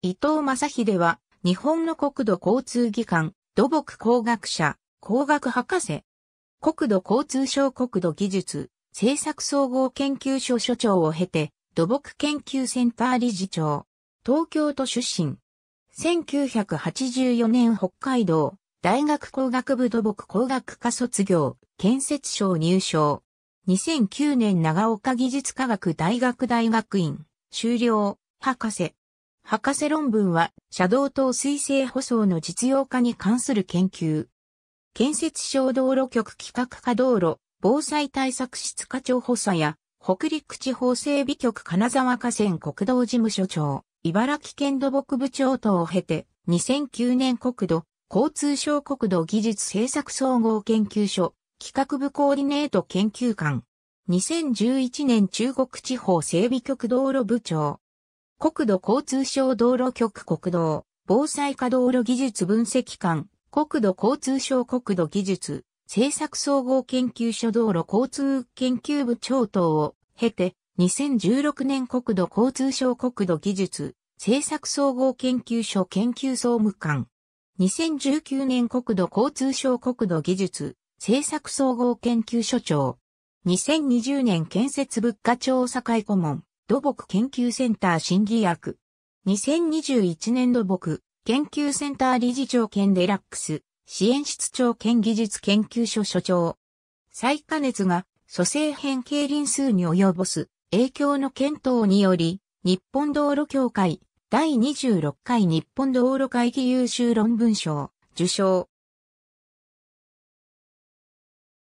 伊藤正秀は、日本の国土交通技官、土木工学者、工学博士。国土交通省国土技術、政策総合研究所所長を経て、土木研究センター理事長。東京都出身。1984年北海道大学工学部土木工学科卒業、建設省入省。2009年長岡技術科学大学大学院修了、博士。博士論文は、車道等水性舗装の実用化に関する研究。建設省道路局企画課道路、防災対策室課長補佐や、北陸地方整備局金沢河川国道事務所長、茨城県土木部長等を経て、2009年国土、交通省国土技術政策総合研究所、企画部コーディネート研究官。2011年中国地方整備局道路部長。国土交通省道路局国道、防災化道路技術分析官、国土交通省国土技術、政策総合研究所道路交通研究部長等を経て、2016年国土交通省国土技術、政策総合研究所研究総務官。2019年国土交通省国土技術、政策総合研究所長。2020年建設物価調査会顧問。土木研究センター審議役。2021年土木研究センター理事長兼デラックス支援室長兼技術研究所所長。再加熱が蘇生変形輪数に及ぼす影響の検討により、日本道路協会第26回日本道路会議優秀論文賞受賞。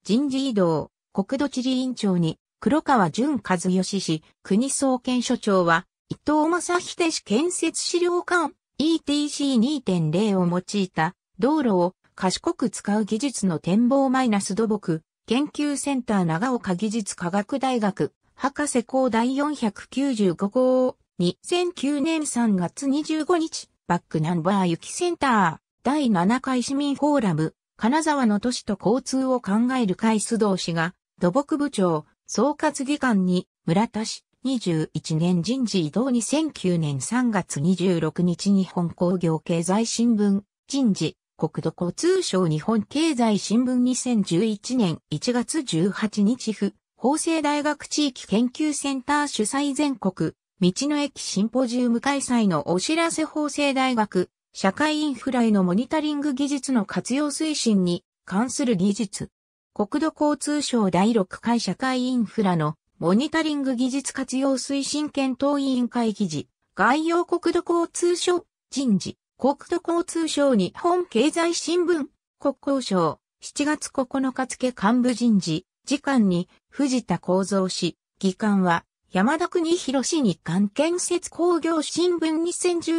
人事異動、国土地理委員長に黒川淳和義氏、国総研所長は、伊藤正秀氏建設資料館 ETC2.0 を用いた道路を賢く使う技術の展望マイナス土木研究センター長岡技術科学大学博士校第495号2009年3月25日バックナンバー雪センター第7回市民フォーラム金沢の都市と交通を考える会須藤氏が土木部長総括議官に、村田氏、21年人事異動2009年3月26日日本工業経済新聞、人事、国土交通省日本経済新聞2011年1月18日府、法政大学地域研究センター主催全国、道の駅シンポジウム開催のお知らせ法政大学、社会インフラへのモニタリング技術の活用推進に関する技術、国土交通省第6回社会インフラのモニタリング技術活用推進検討委員会議事、概要国土交通省、人事、国土交通省日本経済新聞、国交省、7月9日付幹部人事、次官に藤田幸三氏、議官は、山田国広市日韓建設工業新聞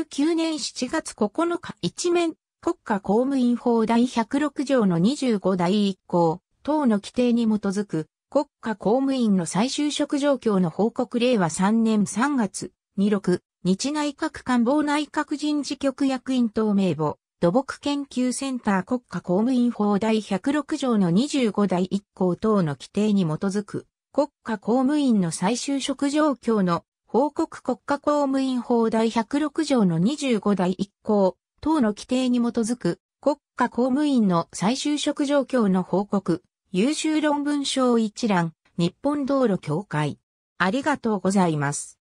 2019年7月9日一面、国家公務員法第106条の25第1項、等の規定に基づく国家公務員の再就職状況の報告令和3年3月26日内閣官房内閣人事局役員等名簿土木研究センター国家公務員法第106条の25第1項等の規定に基づく国家公務員の再就職状況の報告国家公務員法第106条の25第1項等の規定に基づく国家公務員の再就職状況の報告優秀論文賞一覧、日本道路協会。ありがとうございます。